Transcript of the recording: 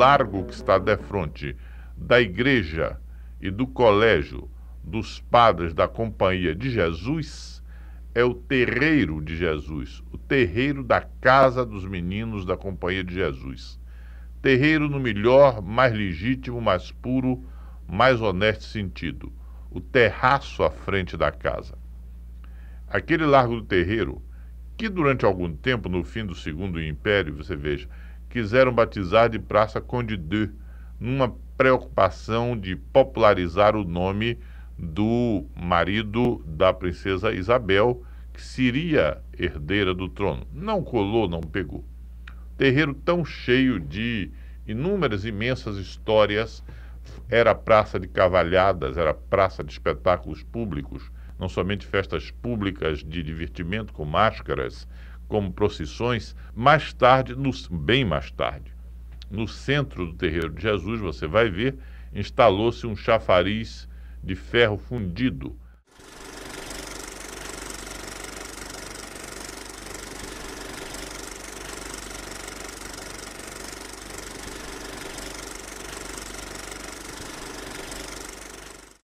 largo que está defronte da igreja e do colégio dos padres da Companhia de Jesus é o terreiro de Jesus, o terreiro da casa dos meninos da Companhia de Jesus. Terreiro no melhor, mais legítimo, mais puro, mais honesto sentido, o terraço à frente da casa. Aquele largo do terreiro, que durante algum tempo, no fim do Segundo Império, você veja, quiseram batizar de Praça Conde d'Eu, numa preocupação de popularizar o nome do marido da princesa Isabel, que seria herdeira do trono. Não colou, não pegou. Terreiro tão cheio de inúmeras, imensas histórias. Era praça de cavalhadas, era praça de espetáculos públicos, não somente festas públicas de divertimento com máscaras, como procissões, mais tarde, no, bem mais tarde. No centro do terreiro de Jesus, você vai ver, instalou-se um chafariz de ferro fundido